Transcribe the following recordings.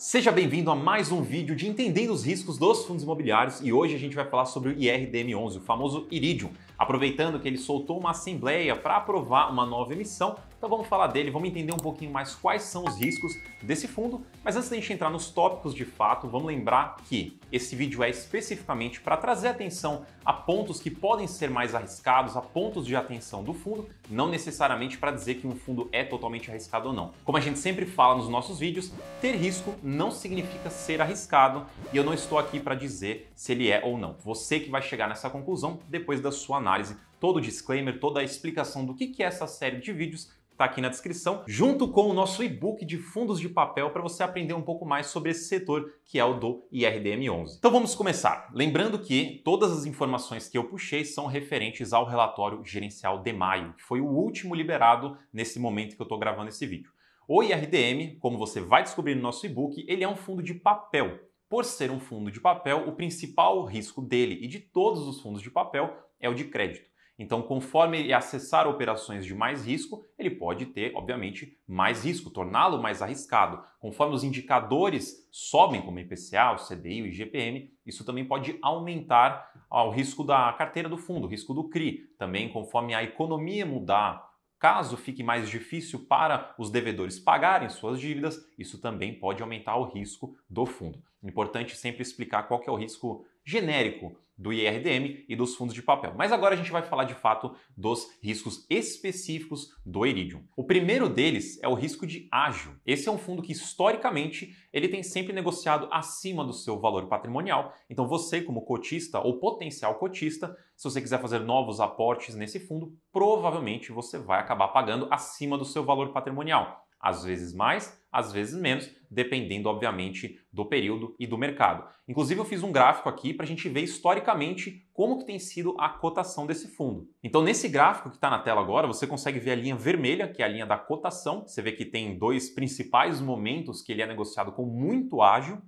Seja bem-vindo a mais um vídeo de Entendendo os Riscos dos Fundos Imobiliários e hoje a gente vai falar sobre o IRDM11, o famoso Iridium. Aproveitando que ele soltou uma assembleia para aprovar uma nova emissão, então vamos falar dele, vamos entender um pouquinho mais quais são os riscos desse fundo, mas antes da gente entrar nos tópicos de fato, vamos lembrar que esse vídeo é especificamente para trazer atenção a pontos que podem ser mais arriscados, a pontos de atenção do fundo, não necessariamente para dizer que um fundo é totalmente arriscado ou não. Como a gente sempre fala nos nossos vídeos, ter risco não significa ser arriscado e eu não estou aqui para dizer se ele é ou não. Você que vai chegar nessa conclusão depois da sua análise todo o disclaimer, toda a explicação do que é essa série de vídeos está aqui na descrição, junto com o nosso e-book de fundos de papel para você aprender um pouco mais sobre esse setor que é o do IRDM11. Então vamos começar. Lembrando que todas as informações que eu puxei são referentes ao relatório gerencial de maio, que foi o último liberado nesse momento que eu estou gravando esse vídeo. O IRDM, como você vai descobrir no nosso e-book, ele é um fundo de papel. Por ser um fundo de papel, o principal risco dele e de todos os fundos de papel é o de crédito. Então, conforme ele acessar operações de mais risco, ele pode ter, obviamente, mais risco, torná-lo mais arriscado. Conforme os indicadores sobem, como o IPCA, o CDI, o IGPM, isso também pode aumentar ah, o risco da carteira do fundo, o risco do CRI. Também, conforme a economia mudar, Caso fique mais difícil para os devedores pagarem suas dívidas, isso também pode aumentar o risco do fundo. Importante sempre explicar qual é o risco genérico do IRDM e dos fundos de papel. Mas agora a gente vai falar de fato dos riscos específicos do Iridium. O primeiro deles é o risco de ágio. Esse é um fundo que historicamente ele tem sempre negociado acima do seu valor patrimonial. Então você, como cotista ou potencial cotista, se você quiser fazer novos aportes nesse fundo, provavelmente você vai acabar pagando acima do seu valor patrimonial, às vezes mais, às vezes menos, dependendo, obviamente, do período e do mercado. Inclusive, eu fiz um gráfico aqui para a gente ver historicamente como que tem sido a cotação desse fundo. Então, nesse gráfico que está na tela agora, você consegue ver a linha vermelha, que é a linha da cotação. Você vê que tem dois principais momentos que ele é negociado com muito ágil.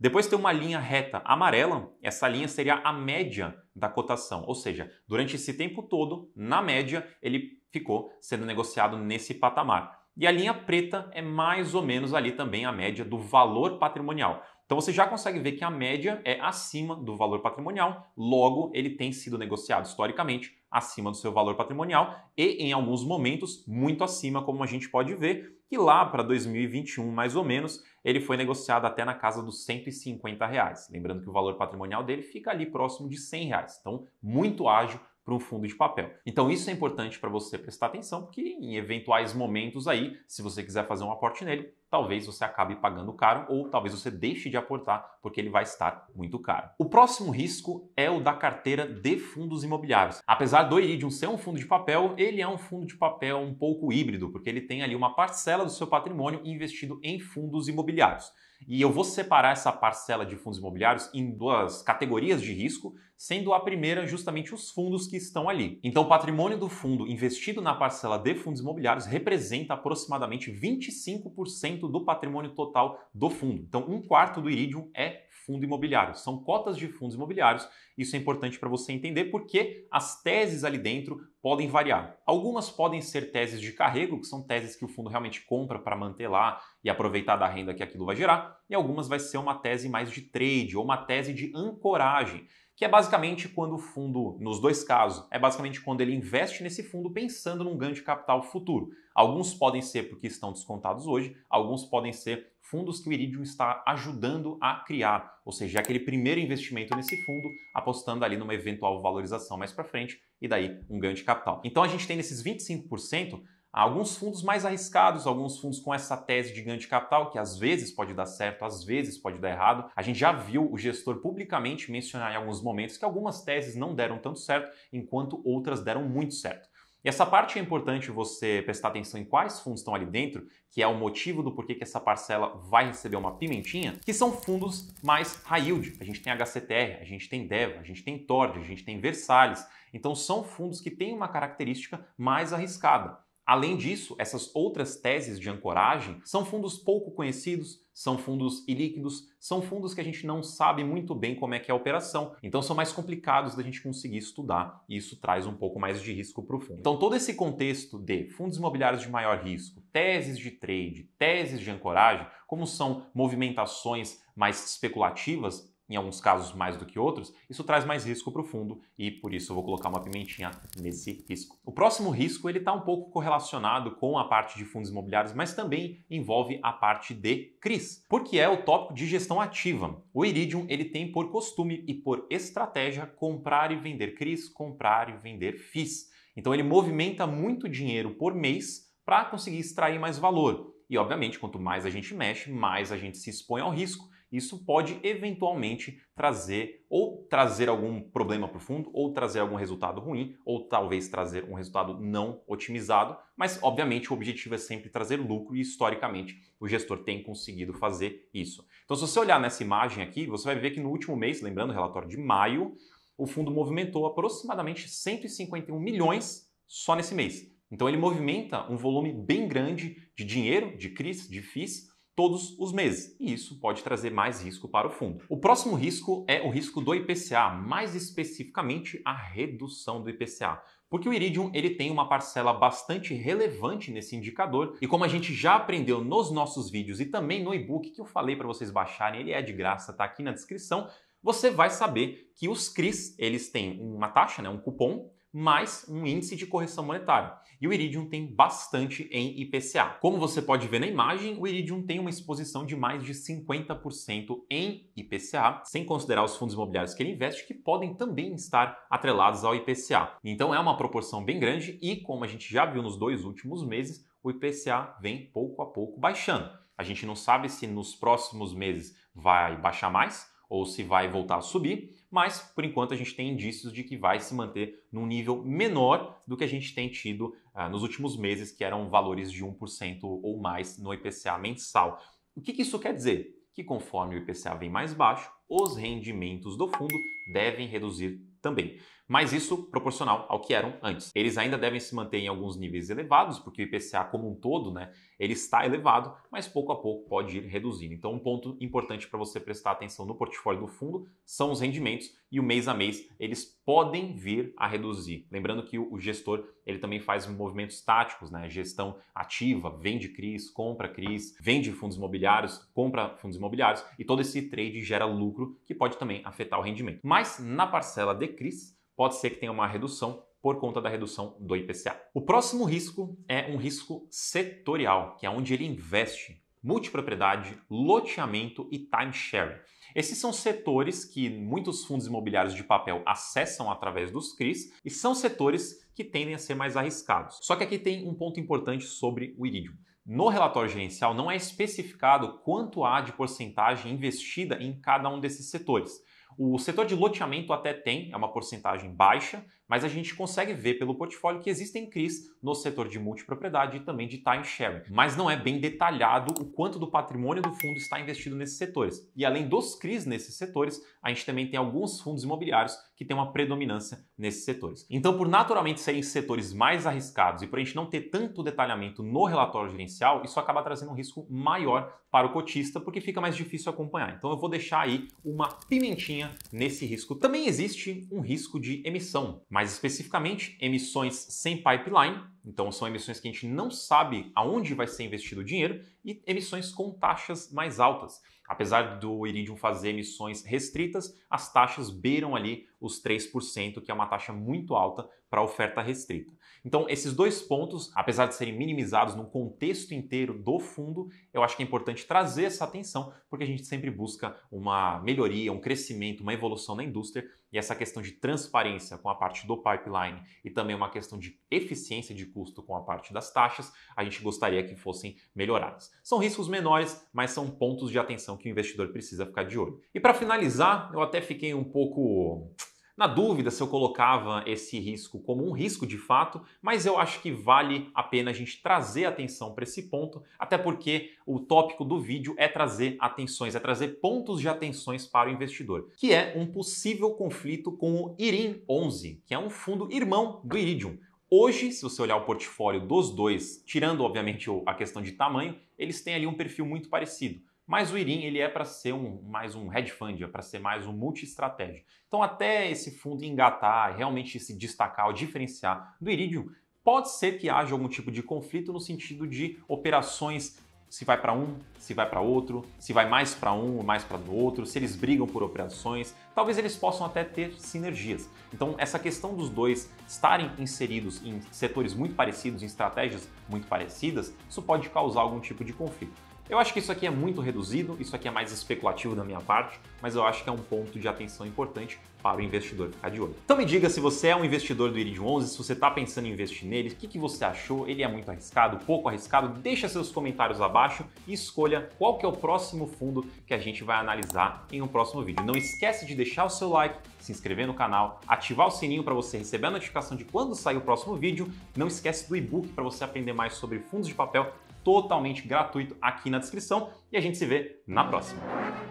Depois tem uma linha reta amarela, essa linha seria a média da cotação, ou seja, durante esse tempo todo, na média, ele ficou sendo negociado nesse patamar. E a linha preta é mais ou menos ali também a média do valor patrimonial. Então você já consegue ver que a média é acima do valor patrimonial, logo ele tem sido negociado historicamente acima do seu valor patrimonial e em alguns momentos muito acima, como a gente pode ver, que lá para 2021 mais ou menos, ele foi negociado até na casa dos 150 reais. Lembrando que o valor patrimonial dele fica ali próximo de 100 reais. Então, muito ágil para um fundo de papel. Então isso é importante para você prestar atenção, porque em eventuais momentos aí, se você quiser fazer um aporte nele, talvez você acabe pagando caro ou talvez você deixe de aportar porque ele vai estar muito caro. O próximo risco é o da carteira de fundos imobiliários. Apesar do Iridium ser um fundo de papel, ele é um fundo de papel um pouco híbrido, porque ele tem ali uma parcela do seu patrimônio investido em fundos imobiliários. E eu vou separar essa parcela de fundos imobiliários em duas categorias de risco, sendo a primeira justamente os fundos que estão ali. Então, o patrimônio do fundo investido na parcela de fundos imobiliários representa aproximadamente 25% do patrimônio total do fundo. Então, um quarto do Iridium é fundo imobiliário. São cotas de fundos imobiliários. Isso é importante para você entender porque as teses ali dentro podem variar. Algumas podem ser teses de carrego, que são teses que o fundo realmente compra para manter lá e aproveitar da renda que aquilo vai gerar, e algumas vai ser uma tese mais de trade ou uma tese de ancoragem, que é basicamente quando o fundo, nos dois casos, é basicamente quando ele investe nesse fundo pensando num ganho de capital futuro. Alguns podem ser porque estão descontados hoje, alguns podem ser fundos que o Iridium está ajudando a criar, ou seja, é aquele primeiro investimento nesse fundo, apostando ali numa eventual valorização mais para frente e daí um ganho de capital. Então a gente tem nesses 25% Há alguns fundos mais arriscados, alguns fundos com essa tese de ganho de capital, que às vezes pode dar certo, às vezes pode dar errado. A gente já viu o gestor publicamente mencionar em alguns momentos que algumas teses não deram tanto certo, enquanto outras deram muito certo. E essa parte é importante você prestar atenção em quais fundos estão ali dentro, que é o motivo do porquê que essa parcela vai receber uma pimentinha, que são fundos mais high yield. A gente tem HCTR, a gente tem DEVA, a gente tem Tord, a gente tem Versalhes. Então são fundos que têm uma característica mais arriscada. Além disso, essas outras teses de ancoragem são fundos pouco conhecidos, são fundos ilíquidos, são fundos que a gente não sabe muito bem como é que é a operação, então são mais complicados da gente conseguir estudar e isso traz um pouco mais de risco para o fundo. Então todo esse contexto de fundos imobiliários de maior risco, teses de trade, teses de ancoragem, como são movimentações mais especulativas, em alguns casos mais do que outros, isso traz mais risco para o fundo e por isso eu vou colocar uma pimentinha nesse risco. O próximo risco ele está um pouco correlacionado com a parte de fundos imobiliários, mas também envolve a parte de CRIs, porque é o tópico de gestão ativa. O Iridium ele tem por costume e por estratégia comprar e vender CRIs, comprar e vender fis. Então ele movimenta muito dinheiro por mês para conseguir extrair mais valor. E obviamente, quanto mais a gente mexe, mais a gente se expõe ao risco isso pode eventualmente trazer ou trazer algum problema para o fundo, ou trazer algum resultado ruim, ou talvez trazer um resultado não otimizado, mas obviamente o objetivo é sempre trazer lucro e historicamente o gestor tem conseguido fazer isso. Então, se você olhar nessa imagem aqui, você vai ver que no último mês, lembrando o relatório de maio, o fundo movimentou aproximadamente 151 milhões só nesse mês. Então ele movimenta um volume bem grande de dinheiro, de CRIs, de FIIs, todos os meses, e isso pode trazer mais risco para o fundo. O próximo risco é o risco do IPCA, mais especificamente a redução do IPCA. Porque o Iridium ele tem uma parcela bastante relevante nesse indicador e como a gente já aprendeu nos nossos vídeos e também no e-book que eu falei para vocês baixarem, ele é de graça, tá aqui na descrição, você vai saber que os CRIs, eles têm uma taxa, né, um cupom, mais um índice de correção monetária e o Iridium tem bastante em IPCA. Como você pode ver na imagem, o Iridium tem uma exposição de mais de 50% em IPCA, sem considerar os fundos imobiliários que ele investe, que podem também estar atrelados ao IPCA. Então é uma proporção bem grande e, como a gente já viu nos dois últimos meses, o IPCA vem pouco a pouco baixando. A gente não sabe se nos próximos meses vai baixar mais ou se vai voltar a subir, mas por enquanto a gente tem indícios de que vai se manter num nível menor do que a gente tem tido ah, nos últimos meses, que eram valores de 1% ou mais no IPCA mensal. O que, que isso quer dizer? Que conforme o IPCA vem mais baixo, os rendimentos do fundo devem reduzir também mas isso proporcional ao que eram antes. Eles ainda devem se manter em alguns níveis elevados, porque o IPCA como um todo, né, ele está elevado, mas pouco a pouco pode ir reduzindo. Então, um ponto importante para você prestar atenção no portfólio do fundo são os rendimentos e o mês a mês eles podem vir a reduzir. Lembrando que o gestor, ele também faz movimentos táticos, né, gestão ativa, vende CRIs, compra CRIs, vende fundos imobiliários, compra fundos imobiliários e todo esse trade gera lucro que pode também afetar o rendimento. Mas na parcela de CRIs, pode ser que tenha uma redução por conta da redução do IPCA. O próximo risco é um risco setorial, que é onde ele investe multipropriedade, loteamento e timeshare. Esses são setores que muitos fundos imobiliários de papel acessam através dos CRIs e são setores que tendem a ser mais arriscados. Só que aqui tem um ponto importante sobre o iridium. No relatório gerencial não é especificado quanto há de porcentagem investida em cada um desses setores. O setor de loteamento até tem, é uma porcentagem baixa, mas a gente consegue ver pelo portfólio que existem CRIs no setor de multipropriedade e também de timesharing. Mas não é bem detalhado o quanto do patrimônio do fundo está investido nesses setores. E além dos CRIs nesses setores, a gente também tem alguns fundos imobiliários que têm uma predominância nesses setores. Então, por naturalmente serem setores mais arriscados e por a gente não ter tanto detalhamento no relatório gerencial, isso acaba trazendo um risco maior para o cotista, porque fica mais difícil acompanhar. Então, eu vou deixar aí uma pimentinha nesse risco. Também existe um risco de emissão mais especificamente emissões sem pipeline, então são emissões que a gente não sabe aonde vai ser investido o dinheiro, e emissões com taxas mais altas. Apesar do Iridium fazer emissões restritas, as taxas beiram ali os 3%, que é uma taxa muito alta para a oferta restrita. Então, esses dois pontos, apesar de serem minimizados no contexto inteiro do fundo, eu acho que é importante trazer essa atenção, porque a gente sempre busca uma melhoria, um crescimento, uma evolução na indústria e essa questão de transparência com a parte do pipeline e também uma questão de eficiência de custo com a parte das taxas, a gente gostaria que fossem melhoradas. São riscos menores, mas são pontos de atenção que o investidor precisa ficar de olho. E para finalizar, eu até fiquei um pouco na dúvida se eu colocava esse risco como um risco de fato, mas eu acho que vale a pena a gente trazer atenção para esse ponto, até porque o tópico do vídeo é trazer atenções, é trazer pontos de atenções para o investidor, que é um possível conflito com o IRIM 11, que é um fundo irmão do Iridium. Hoje, se você olhar o portfólio dos dois, tirando obviamente a questão de tamanho, eles têm ali um perfil muito parecido. Mas o IRIM ele é para ser um, mais um hedge fund, é para ser mais um multi-estratégia. Então, até esse fundo engatar, realmente se destacar ou diferenciar do Iridium, pode ser que haja algum tipo de conflito no sentido de operações se vai para um, se vai para outro, se vai mais para um ou mais para o outro, se eles brigam por operações, talvez eles possam até ter sinergias. Então, essa questão dos dois estarem inseridos em setores muito parecidos, em estratégias muito parecidas, isso pode causar algum tipo de conflito. Eu acho que isso aqui é muito reduzido, isso aqui é mais especulativo da minha parte, mas eu acho que é um ponto de atenção importante para o investidor ficar de olho. Então me diga se você é um investidor do Iridium 11, se você está pensando em investir nele, o que, que você achou, ele é muito arriscado, pouco arriscado, deixa seus comentários abaixo e escolha qual que é o próximo fundo que a gente vai analisar em um próximo vídeo. Não esquece de deixar o seu like, se inscrever no canal, ativar o sininho para você receber a notificação de quando sair o próximo vídeo, não esquece do e-book para você aprender mais sobre fundos de papel totalmente gratuito aqui na descrição e a gente se vê na próxima.